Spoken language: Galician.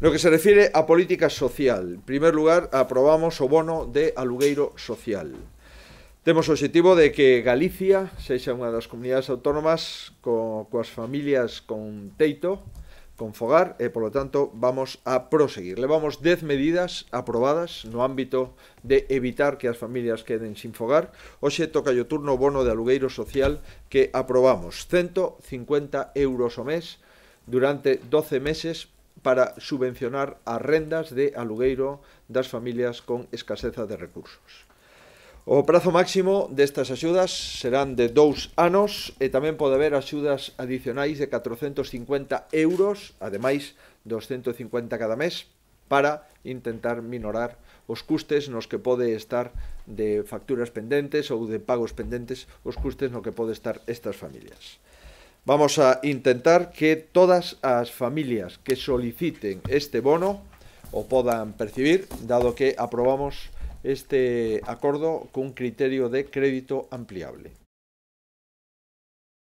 No que se refire a política social, en primer lugar, aprobamos o bono de alugueiro social. Temos o objetivo de que Galicia sexa unha das comunidades autónomas co, coas familias con teito, con fogar, e polo tanto vamos a proseguir. Levamos 10 medidas aprobadas no ámbito de evitar que as familias queden sin fogar. Hoxe toca o turno bono de alugueiro social que aprobamos. 150 euros o mes durante 12 meses para subvencionar as rendas de alugueiro das familias con escaseza de recursos. O prazo máximo destas axudas serán de dous anos e tamén pode haber axudas adicionais de 450 euros, ademais 250 cada mes, para intentar minorar os custes nos que pode estar de facturas pendentes ou de pagos pendentes, os custes no que pode estar estas familias. Vamos a intentar que todas as familias que soliciten este bono o podan percibir, dado que aprobamos este acordo con criterio de crédito ampliable.